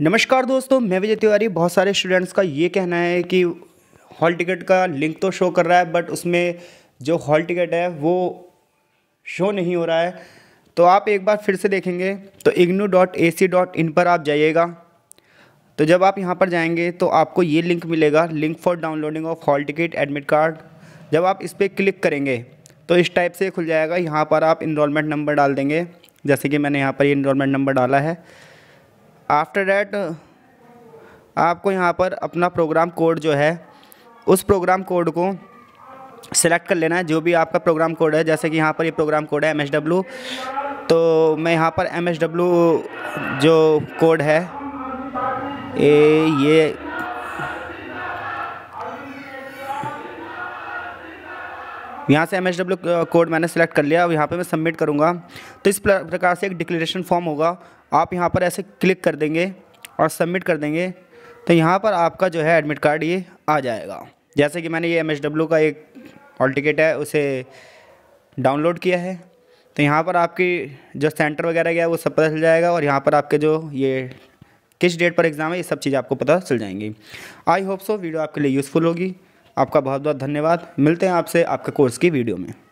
नमस्कार दोस्तों मैं विजय तिवारी बहुत सारे स्टूडेंट्स का ये कहना है कि हॉल टिकट का लिंक तो शो कर रहा है बट उसमें जो हॉल टिकट है वो शो नहीं हो रहा है तो आप एक बार फिर से देखेंगे तो IGNOU dot A C dot in पर आप जाइएगा तो जब आप यहाँ पर जाएंगे तो आपको ये लिंक मिलेगा link for downloading of hall ticket admit card जब आप इस पर क्लिक करेंगे तो इस टाइप से खुल जाएगा यहाँ पर आप इनरोलमेंट नंबर डाल देंगे जैसे कि मैंने यहाँ पर ये इनरोलमेंट नंबर डाला है आफ्टर डैट आपको यहाँ पर अपना प्रोग्राम कोड जो है उस प्रोग्राम कोड को सेलेक्ट कर लेना है जो भी आपका प्रोग्राम कोड है जैसे कि यहाँ पर ये प्रोग्राम कोड है एम तो मैं यहाँ पर एम जो कोड है ए ये यहाँ से एम कोड मैंने सेलेक्ट कर लिया और यहाँ पर मैं सबमिट करूँगा तो इस प्रकार से एक डिक्लेरेशन फॉर्म होगा आप यहाँ पर ऐसे क्लिक कर देंगे और सबमिट कर देंगे तो यहाँ पर आपका जो है एडमिट कार्ड ये आ जाएगा जैसे कि मैंने ये एम का एक हॉल टिकट है उसे डाउनलोड किया है तो यहाँ पर आपकी जो सेंटर वगैरह गया वो सब पता चल जाएगा और यहाँ पर आपके जो ये किस डेट पर एग्ज़ाम है ये सब चीज़ें आपको पता चल जाएंगी आई होप सो वीडियो आपके लिए यूज़फुल होगी आपका बहुत बहुत धन्यवाद मिलते हैं आपसे आपके कोर्स की वीडियो में